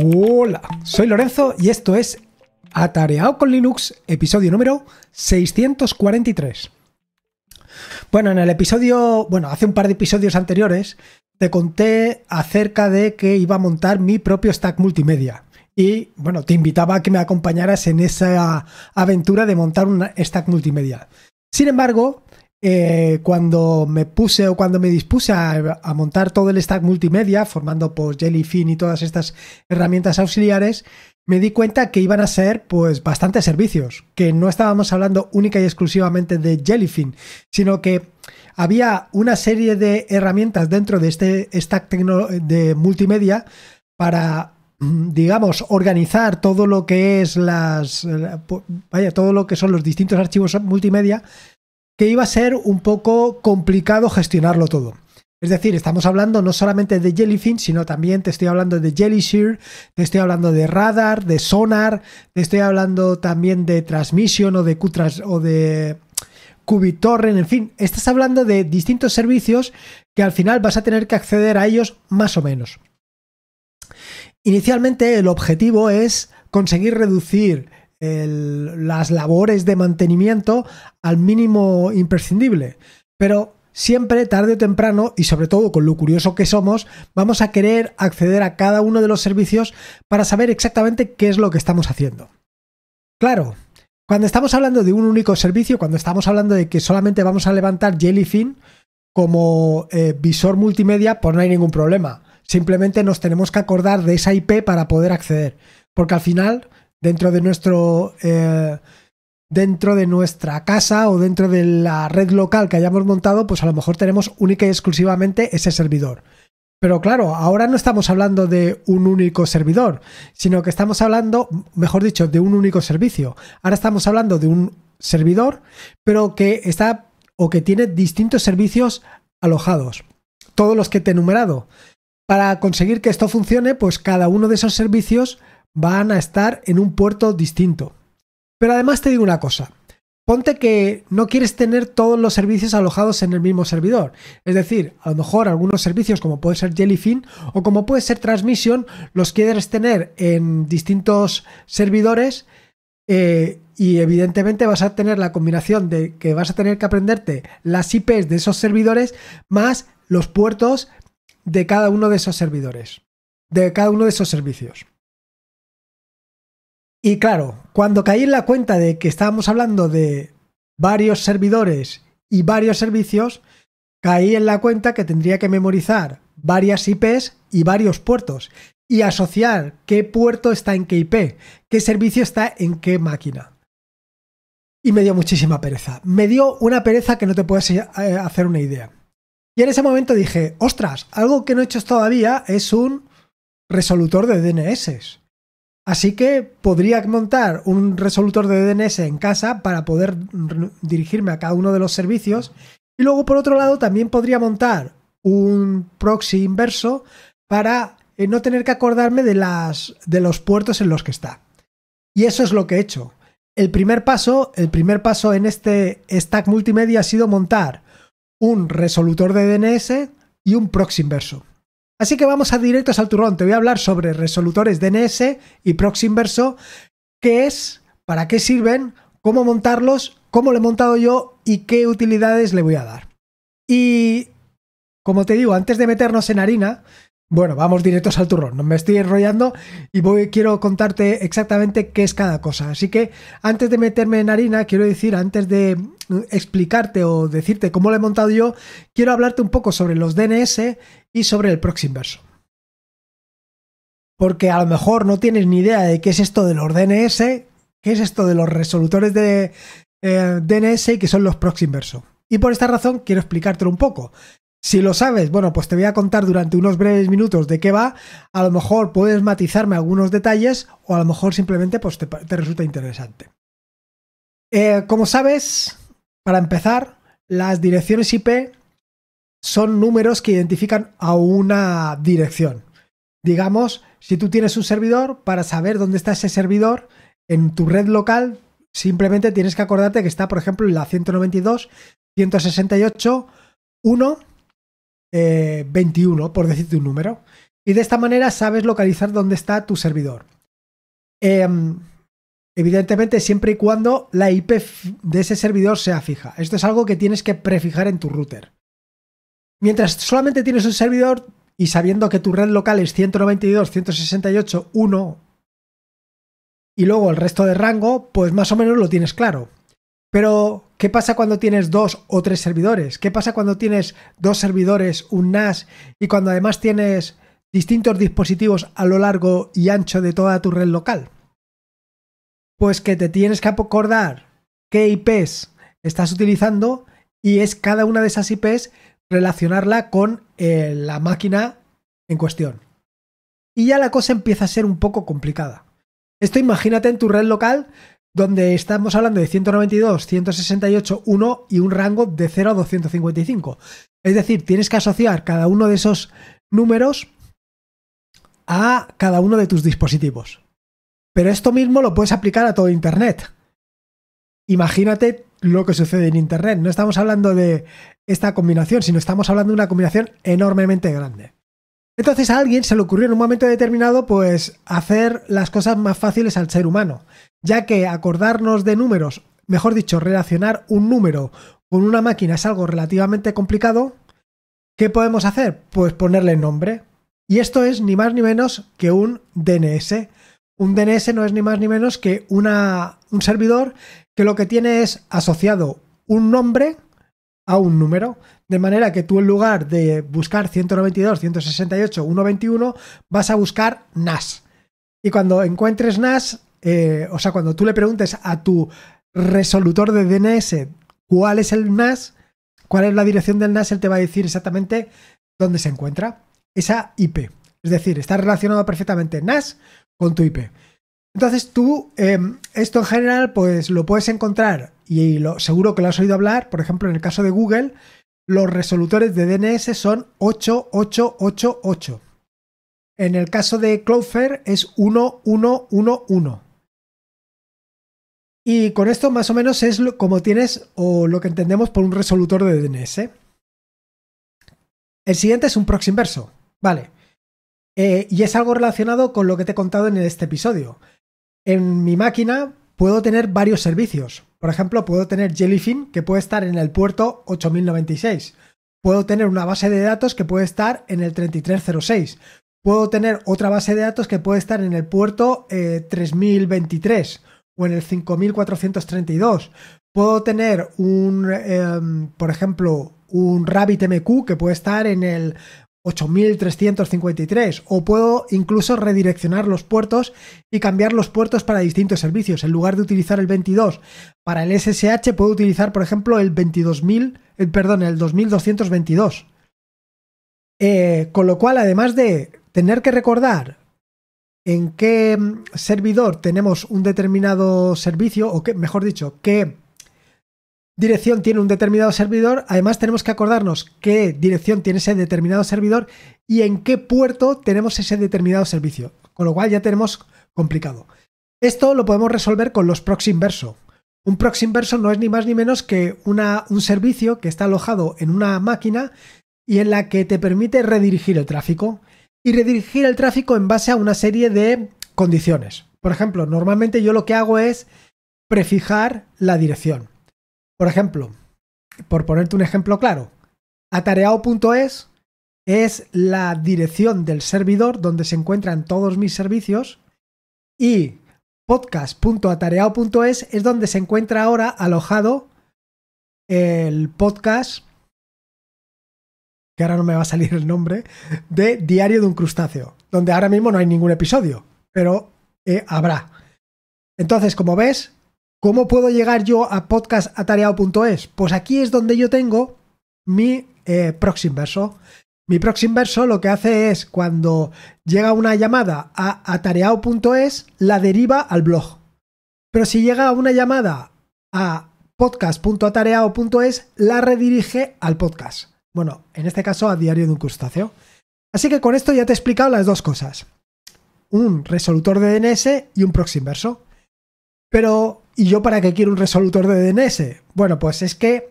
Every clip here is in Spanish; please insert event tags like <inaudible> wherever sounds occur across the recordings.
Hola, soy Lorenzo y esto es Atareado con Linux, episodio número 643. Bueno, en el episodio, bueno, hace un par de episodios anteriores te conté acerca de que iba a montar mi propio stack multimedia. Y bueno, te invitaba a que me acompañaras en esa aventura de montar un stack multimedia. Sin embargo, eh, cuando me puse o cuando me dispuse a, montar todo el stack multimedia, formando pues Jellyfin y todas estas herramientas auxiliares, me di cuenta que iban a ser pues bastantes servicios, que no estábamos hablando única y exclusivamente de Jellyfin, sino que había una serie de herramientas dentro de este stack de multimedia para mm, digamos, organizar todo lo que es las. Eh, vaya, todo lo que son los distintos archivos multimedia que iba a ser un poco complicado gestionarlo todo. Es decir, estamos hablando no solamente de Jellyfin, sino también te estoy hablando de Jellyshare, te estoy hablando de radar, de sonar, te estoy hablando también de transmission o de Qtrans en fin, estás hablando de distintos servicios que al final vas a tener que acceder a ellos más o menos. Inicialmente el objetivo es conseguir reducir las labores de mantenimiento al mínimo imprescindible. Pero siempre, tarde o temprano, y sobre todo con lo curioso que somos, vamos a querer acceder a cada uno de los servicios para saber exactamente qué es lo que estamos haciendo. Claro, cuando estamos hablando de un único servicio, cuando estamos hablando de que solamente vamos a levantar Jellyfin como eh, visor multimedia, pues no hay ningún problema. Simplemente nos tenemos que acordar de esa IP para poder acceder. Porque al final dentro de nuestro eh, dentro de nuestra casa o dentro de la red local que hayamos montado, pues a lo mejor tenemos única y exclusivamente ese servidor. Pero claro, ahora no estamos hablando de un único servidor, sino que estamos hablando, mejor dicho, de un único servicio. Ahora estamos hablando de un servidor, pero que está o que tiene distintos servicios alojados, todos los que te he enumerado. Para conseguir que esto funcione, pues cada uno de esos servicios van a estar en un puerto distinto. Pero además te digo una cosa, ponte que no quieres tener todos los servicios alojados en el mismo servidor. Es decir, a lo mejor algunos servicios como puede ser Jellyfin o como puede ser Transmission los quieres tener en distintos servidores eh, y evidentemente vas a tener la combinación de que vas a tener que aprenderte las IPs de esos servidores más los puertos de cada uno de esos servidores, de cada uno de esos servicios. Y claro, cuando caí en la cuenta de que estábamos hablando de varios servidores y varios servicios, caí en la cuenta que tendría que memorizar varias IPs y varios puertos y asociar qué puerto está en qué IP, qué servicio está en qué máquina. Y me dio muchísima pereza. Me dio una pereza que no te puedes eh, hacer una idea. Y en ese momento dije, ostras, algo que no he hecho todavía es un resolutor de DNS. Así que podría montar un resolutor de DNS en casa para poder dirigirme a cada uno de los servicios. Y luego, por otro lado, también podría montar un proxy inverso para eh, no tener que acordarme de, los puertos en los que está. Y eso es lo que he hecho. El primer paso, el primer paso en este stack multimedia ha sido montar un resolutor de DNS y un proxy inverso. Así que vamos a directos al turrón. Te voy a hablar sobre resolutores DNS y proxy inverso, qué es, para qué sirven, cómo montarlos, cómo lo he montado yo y qué utilidades le voy a dar. Y como te digo, antes de meternos en harina, bueno, vamos directos al turrón, no me estoy enrollando y voy, quiero contarte exactamente qué es cada cosa. Así que antes de meterme en harina, quiero decir, antes de mm, explicarte o decirte cómo lo he montado yo, quiero hablarte un poco sobre los DNS y sobre el proxy inverso. Porque a lo mejor no tienes ni idea de qué es esto de los DNS, qué es esto de los resolutores de eh, DNS y qué son los proxy inverso. Y por esta razón quiero explicártelo un poco. Si lo sabes, bueno, pues te voy a contar durante unos breves minutos de qué va. A lo mejor puedes matizarme algunos detalles o a lo mejor simplemente pues, te, resulta interesante. Eh, como sabes, para empezar, las direcciones IP son números que identifican a una dirección. Digamos, si tú tienes un servidor, para saber dónde está ese servidor en tu red local, simplemente tienes que acordarte que está, por ejemplo, en la 192, 168, 1 21, eh, por decirte un número. Y de esta manera sabes localizar dónde está tu servidor. Em, evidentemente, siempre y cuando la IP de ese servidor sea fija. Esto es algo que tienes que prefijar en tu router. Mientras solamente tienes un servidor y sabiendo que tu red local es 1 y luego el resto de rango, pues más o menos lo tienes claro. Pero, ¿qué pasa cuando tienes dos o tres servidores? ¿Qué pasa cuando tienes dos servidores, un NAS y cuando además tienes distintos dispositivos a lo largo y ancho de toda tu red local? Pues que te tienes que acordar qué IPs estás utilizando y es cada una de esas IPs relacionarla con eh, la máquina en cuestión. Y ya la cosa empieza a ser un poco complicada. Esto imagínate en tu red local donde estamos hablando de 192, 168, 1 y un rango de 0 a 255. Es decir, tienes que asociar cada uno de esos números a cada uno de tus dispositivos. Pero esto mismo lo puedes aplicar a todo Internet. Imagínate lo que sucede en Internet. No estamos hablando de esta combinación, sino estamos hablando de una combinación enormemente grande. Entonces a alguien se le ocurrió en un momento determinado pues hacer las cosas más fáciles al ser humano, ya que acordarnos de números, mejor dicho, relacionar un número con una máquina es algo relativamente complicado, ¿qué podemos hacer? Pues ponerle nombre. Y esto es ni más ni menos que un DNS. Un DNS no es ni más ni menos que una, un servidor que lo que tiene es asociado un nombre a un número. De manera que tú en lugar de buscar 192, 168, 121, vas a buscar NAS. Y cuando encuentres NAS, eh, o sea, cuando tú le preguntes a tu resolutor de DNS cuál es el NAS, cuál es la dirección del NAS, él te va a decir exactamente dónde se encuentra esa IP. Es decir, está relacionado perfectamente NAS con tu IP. Entonces tú, em, esto en general, pues lo puedes encontrar y seguro que lo has oído hablar, por ejemplo, en el caso de Google, los resolutores de DNS son 8888. En el caso de Cloudflare es 1111. Y con esto más o menos es como tienes o lo que entendemos por un resolutor de DNS. El siguiente es un proxy inverso. Vale. Eh, y es algo relacionado con lo que te he contado en este episodio en mi máquina puedo tener varios servicios. Por ejemplo, puedo tener Jellyfin que puede estar en el puerto 8096. Puedo tener una base de datos que puede estar en el 3306. Puedo tener otra base de datos que puede estar en el puerto 3023 eh, o en el 5432. Puedo tener un, em, por ejemplo, un RabbitMQ que puede estar en el 8353 o puedo incluso redireccionar los puertos y cambiar los puertos para distintos servicios. En lugar de utilizar el 22 para el SSH puedo utilizar por ejemplo el 22000, el, perdón, el 2222. Eh, con lo cual además de tener que recordar en qué mm, servidor tenemos un determinado servicio o qué mejor dicho, qué dirección tiene un determinado servidor, además tenemos que acordarnos qué dirección tiene ese determinado servidor y en qué puerto tenemos ese determinado servicio, con lo cual ya tenemos complicado. Esto lo podemos resolver con los proxy inverso. Un proxy inverso no es ni más ni menos que un servicio que está alojado en una máquina y en la que te permite redirigir el tráfico. Y redirigir el tráfico en base a una serie de condiciones. Por ejemplo, normalmente yo lo que hago es prefijar la dirección. Por ejemplo, por ponerte un ejemplo claro, atareao.es es la dirección del servidor donde se encuentran todos mis servicios y podcast.atareado.es es donde se encuentra ahora alojado el podcast, que ahora no me va a salir el nombre, de Diario de un Crustáceo, donde ahora mismo no hay ningún episodio, pero eh, habrá. Entonces, como ves, ¿Cómo puedo llegar yo a podcastatareado.es? Pues aquí es donde yo tengo mi eh, proxy Mi proxy inverso lo que hace es cuando llega una llamada a atareado.es, la deriva al blog. Pero si llega una llamada a podcast.atareado.es, la redirige al podcast. Bueno, en este caso a Diario de un Crustáceo. Así que con esto ya te he explicado las dos cosas. Un resolutor de DNS y un proxy inverso. Pero ¿Y yo para qué quiero un resolutor de DNS? Bueno, pues es que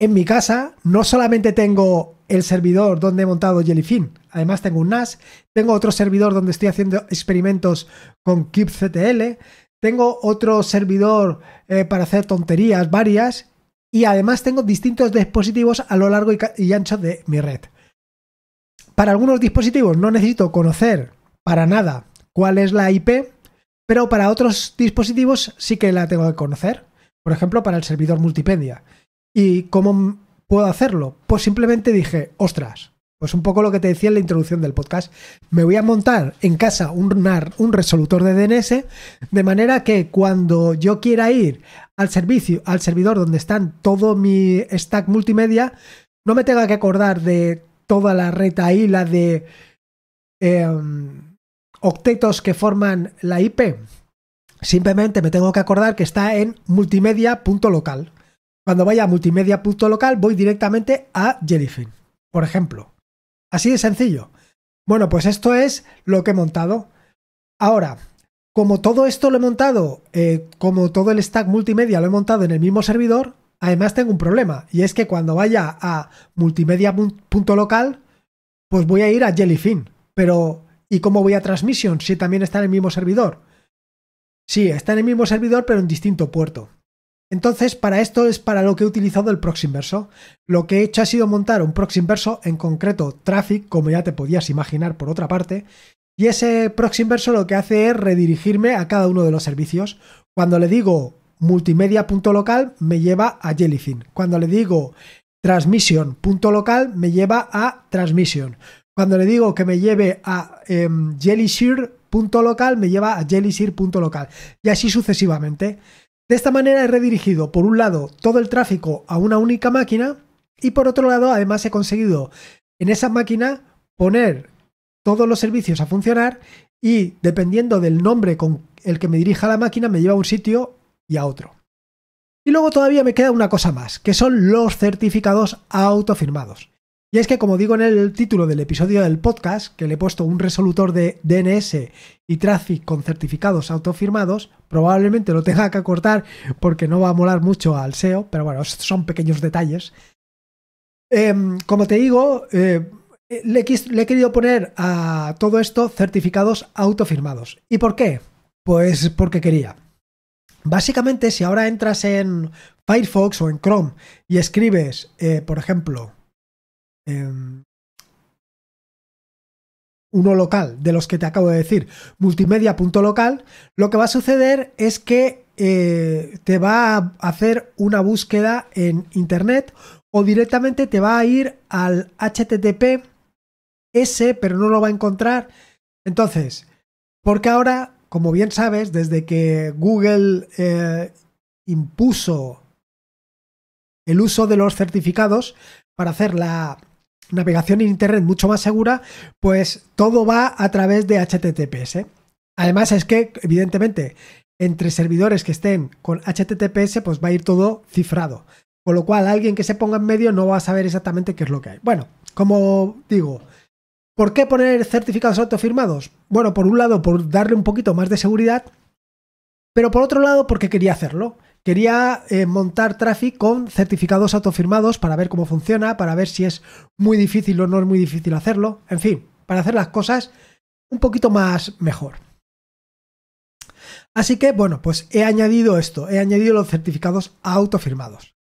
en mi casa no solamente tengo el servidor donde he montado Jellyfin, además tengo un NAS, tengo otro servidor donde estoy haciendo experimentos con kubectl, tengo otro servidor eh, para hacer tonterías varias y además tengo distintos dispositivos a lo largo y ancho de mi red. Para algunos dispositivos no necesito conocer para nada cuál es la IP, pero para otros dispositivos sí que la tengo que conocer. Por ejemplo, para el servidor Multipedia. ¿Y cómo puedo hacerlo? Pues simplemente dije, ostras, pues un poco lo que te decía en la introducción del podcast. Me voy a montar en casa un, un resolutor de DNS, de manera que cuando yo quiera ir al servicio, al servidor donde están todo mi stack multimedia, no me tenga que acordar de toda la reta y la de em, octetos que forman la IP? Simplemente me tengo que acordar que está en multimedia.local. Cuando vaya a multimedia.local voy directamente a Jellyfin, por ejemplo. Así de sencillo. Bueno, pues esto es lo que he montado. Ahora, como todo esto lo he montado, eh, como todo el stack multimedia lo he montado en el mismo servidor, además tengo un problema. Y es que cuando vaya a multimedia.local, pues voy a ir a Jellyfin. Pero ¿Y cómo voy a Transmisión si también está en el mismo servidor? Sí, está en el mismo servidor pero en distinto puerto. Entonces, para esto es para lo que he utilizado el proxy inverso. Lo que he hecho ha sido montar un proxy inverso, en concreto traffic, como ya te podías imaginar por otra parte, y ese proxy inverso lo que hace es redirigirme a cada uno de los servicios. Cuando le digo multimedia.local, me lleva a Jellyfin. Cuando le digo transmission.local, me lleva a transmission. Cuando le digo que me lleve a eh, me lleva a jellyshear.local Y así sucesivamente. De esta manera he redirigido, por un lado, todo el tráfico a una única máquina y por otro lado, además he conseguido en esa máquina poner todos los servicios a funcionar y dependiendo del nombre con el que me dirija la máquina, me lleva a un sitio y a otro. Y luego todavía me queda una cosa más, que son los certificados autofirmados. Y es que, como digo en el título del episodio del podcast, que le he puesto un resolutor de DNS y traffic con certificados autofirmados, probablemente lo tenga que acortar porque no va a molar mucho al SEO, pero bueno, son pequeños detalles. Em, como te digo, eh, le, he querido poner a todo esto certificados autofirmados. ¿Y por qué? Pues porque quería. Básicamente, si ahora entras en Firefox o en Chrome y escribes, eh, por ejemplo, Em, uno local, de los que te acabo de decir, multimedia.local, lo que va a suceder es que eh, te va a hacer una búsqueda en internet o directamente te va a ir al http s, pero no lo va a encontrar. Entonces, porque ahora, como bien sabes, desde que Google eh, impuso el uso de los certificados para hacer la navegación en Internet mucho más segura, pues todo va a través de HTTPS. Además es que, evidentemente, entre servidores que estén con HTTPS, pues va a ir todo cifrado. Con lo cual, alguien que se ponga en medio no va a saber exactamente qué es lo que hay. Bueno, como digo, ¿por qué poner certificados autofirmados? Bueno, por un lado, por darle un poquito más de seguridad, pero por otro lado, porque quería hacerlo. Quería eh, montar Traffic con certificados autofirmados para ver cómo funciona, para ver si es muy difícil o no es muy difícil hacerlo. En fin, para hacer las cosas un poquito más mejor. Así que, bueno, pues he añadido esto, he añadido los certificados autofirmados.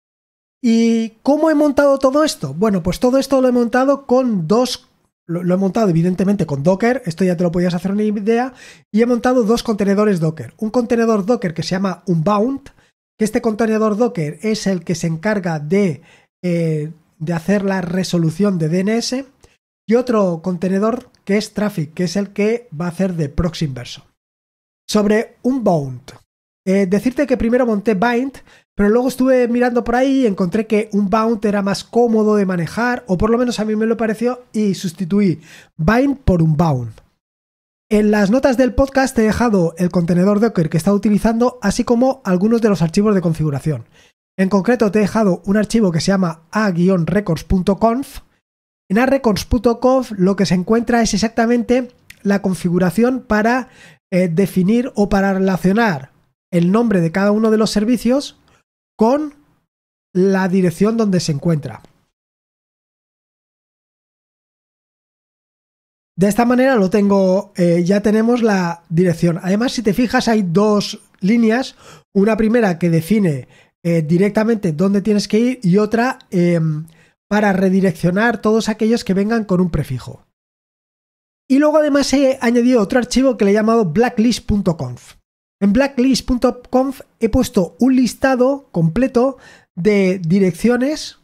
¿Y cómo he montado todo esto? Bueno, pues todo esto lo he montado con dos lo, he montado evidentemente con Docker, esto ya te lo podías hacer una idea, y he montado dos contenedores Docker. Un contenedor Docker que se llama Unbound, que este contenedor Docker es el que se encarga de, eh, hacer la resolución de DNS y otro contenedor que es Traffic, que es el que va a hacer de proxy inverso. Sobre un Bound, eh, decirte que primero monté Bind, pero luego estuve mirando por ahí y encontré que un Bound era más cómodo de manejar, o por lo menos a mí me lo pareció, y sustituí Bind por un Bound. En las notas del podcast te he dejado el contenedor Docker que está utilizando, así como algunos de los archivos de configuración. En concreto, te he dejado un archivo que se llama a-records.conf. En a-records.conf lo que se encuentra es exactamente la configuración para eh, definir o para relacionar el nombre de cada uno de los servicios con la dirección donde se encuentra. De esta manera lo tengo, eh, ya tenemos la dirección. Además, si te fijas, hay dos líneas. Una primera que define eh, directamente dónde tienes que ir y otra em, para redireccionar todos aquellos que vengan con un prefijo. Y luego además he añadido otro archivo que le he llamado blacklist.conf. En blacklist.conf he puesto un listado completo de direcciones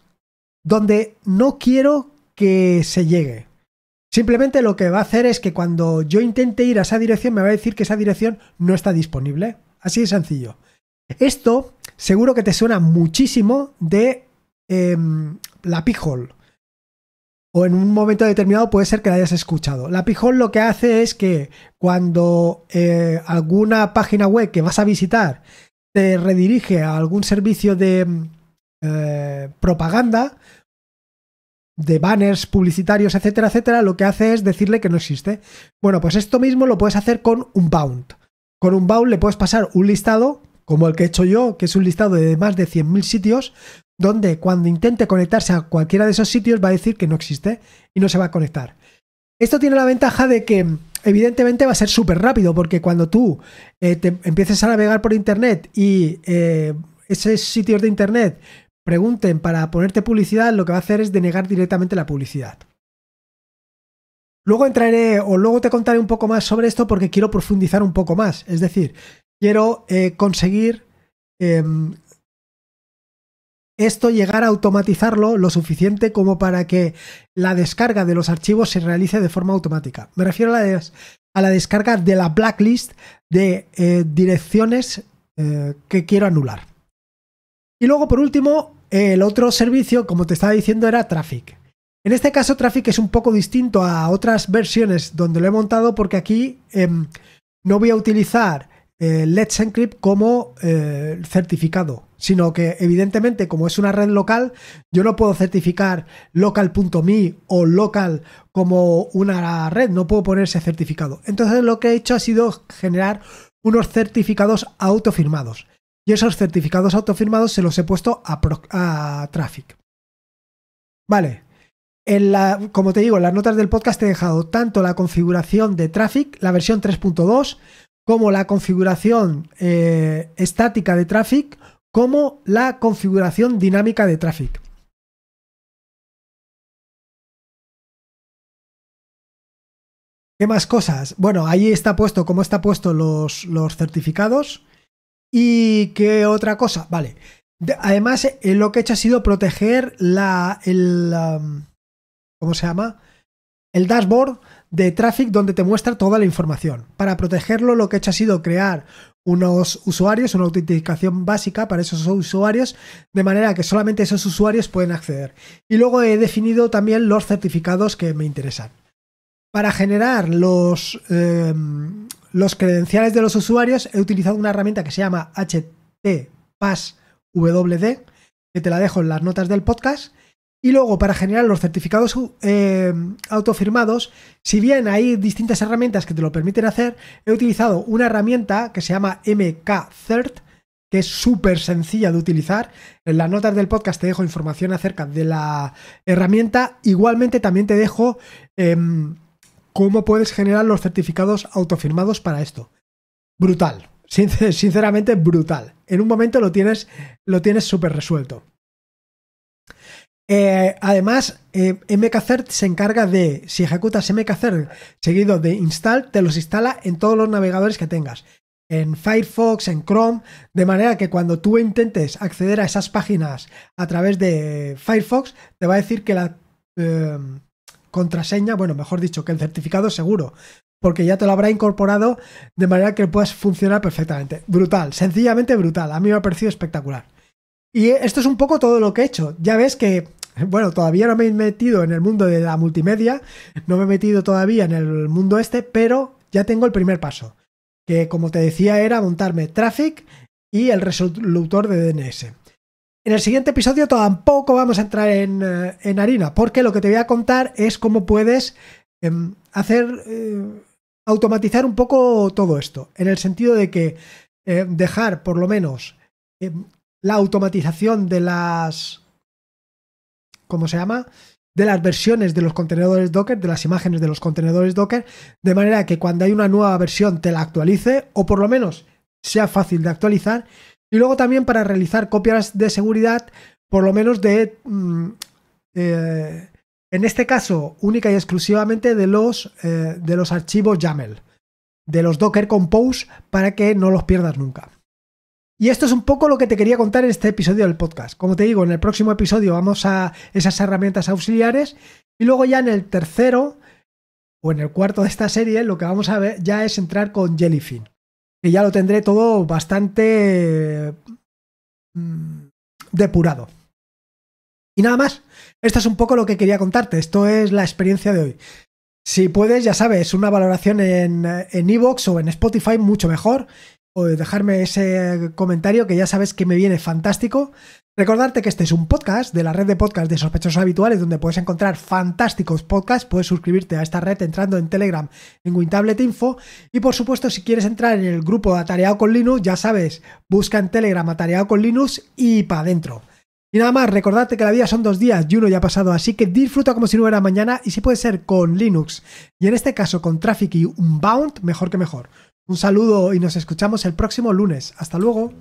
donde no quiero que se llegue. Simplemente lo que va a hacer es que cuando yo intente ir a esa dirección me va a decir que esa dirección no está disponible. Así de sencillo. Esto seguro que te suena muchísimo de em, la pijol. O en un momento determinado puede ser que la hayas escuchado. La pijol lo que hace es que cuando eh, alguna página web que vas a visitar te redirige a algún servicio de em, eh, propaganda, de banners publicitarios, etcétera, etcétera, lo que hace es decirle que no existe. Bueno, pues esto mismo lo puedes hacer con un bound. Con un bound le puedes pasar un listado, como el que he hecho yo, que es un listado de más de 100.000 sitios, donde cuando intente conectarse a cualquiera de esos sitios va a decir que no existe y no se va a conectar. Esto tiene la ventaja de que evidentemente va a ser súper rápido, porque cuando tú eh, te empieces a navegar por Internet y eh, esos sitios de Internet pregunten para ponerte publicidad, lo que va a hacer es denegar directamente la publicidad. Luego entraré o luego te contaré un poco más sobre esto porque quiero profundizar un poco más. Es decir, quiero eh, conseguir em, esto llegar a automatizarlo lo suficiente como para que la descarga de los archivos se realice de forma automática. Me refiero a la, a la descarga de la blacklist de eh, direcciones eh, que quiero anular. Y luego, por último, el otro servicio, como te estaba diciendo, era Traffic. En este caso, Traffic es un poco distinto a otras versiones donde lo he montado porque aquí em, no voy a utilizar eh, Let's Encrypt como eh, certificado, sino que evidentemente como es una red local, yo no puedo certificar local.me o local como una red, no puedo ponerse certificado. Entonces lo que he hecho ha sido generar unos certificados autofirmados y esos certificados autofirmados se los he puesto a, Traffic. Vale. como te digo, en las notas del podcast he dejado tanto la configuración de Traffic, la versión 3.2, como la configuración eh, estática de Traffic, como la configuración dinámica de Traffic. ¿Qué más cosas? Bueno, ahí está puesto, cómo está puesto los, los certificados. ¿Y qué otra cosa? Vale. Además, eh, lo que he hecho ha sido proteger la, el, um, ¿cómo se llama? El dashboard de Traffic donde te muestra toda la información. Para protegerlo, lo que he hecho ha sido crear unos usuarios, una autenticación básica para esos usuarios, de manera que solamente esos usuarios pueden acceder. Y luego he definido también los certificados que me interesan. Para generar los, em, los credenciales de los usuarios, he utilizado una herramienta que se llama HTPassWD, que te la dejo en las notas del podcast. Y luego, para generar los certificados eh, autofirmados, si bien hay distintas herramientas que te lo permiten hacer, he utilizado una herramienta que se llama MKCert, que es súper sencilla de utilizar. En las notas del podcast te dejo información acerca de la herramienta. Igualmente, también te dejo... Em, cómo puedes generar los certificados autofirmados para esto. Brutal, sinceramente brutal. En un momento lo tienes lo tienes súper resuelto. Eh, además, eh, MKCert se encarga de, si ejecutas MKCert seguido de install, te los instala en todos los navegadores que tengas, en Firefox, en Chrome, de manera que cuando tú intentes acceder a esas páginas a través de Firefox, te va a decir que la, eh, contraseña, bueno, mejor dicho, que el certificado seguro, porque ya te lo habrá incorporado de manera que puedas funcionar perfectamente. Brutal, sencillamente brutal, a mí me ha parecido espectacular. Y esto es un poco todo lo que he hecho. Ya ves que, <laughs> bueno, todavía no me he metido en el mundo de la multimedia, no me he metido todavía en el mundo este, pero ya tengo el primer paso, que como te decía era montarme Traffic y el resolutor de DNS. En el siguiente episodio tampoco vamos a entrar eh, en, harina, porque lo que te voy a contar es cómo puedes em, hacer, eh, automatizar un poco todo esto, en el sentido de que em, dejar por lo menos em, la automatización de las... ¿Cómo se llama? de las versiones de los contenedores Docker, de las imágenes de los contenedores Docker, de manera que cuando hay una nueva versión te la actualice o por lo menos sea fácil de actualizar y luego también para realizar copias de seguridad, por lo menos de, mm, eh, en este caso, única y exclusivamente de los, eh, de los archivos YAML, de los Docker Compose, para que no los pierdas nunca. Y esto es un poco lo que te quería contar en este episodio del podcast. Como te digo, en el próximo episodio vamos a esas herramientas auxiliares y luego ya en el tercero o en el cuarto de esta serie lo que vamos a ver ya es entrar con Jellyfin que ya lo tendré todo bastante mm, depurado. Y nada más, esto es un poco lo que quería contarte, esto es la experiencia de hoy. Si puedes, ya sabes, una valoración en Evox en o en Spotify mucho mejor dejarme ese comentario que ya sabes que me viene fantástico. Recordarte que este es un podcast de la red de podcast de sospechosos habituales donde puedes encontrar fantásticos podcasts, puedes suscribirte a esta red entrando en Telegram en Wintablet Info y por supuesto si quieres entrar en el grupo Atareado con Linux, ya sabes, busca en Telegram Atareado con Linux y para adentro. Y nada más, recordarte que la vida son dos días y uno ya ha pasado, así que disfruta como si no hubiera mañana y si puede ser con Linux y en este caso con Traffic y Unbound, mejor que mejor. Un saludo y nos escuchamos el próximo lunes. Hasta luego.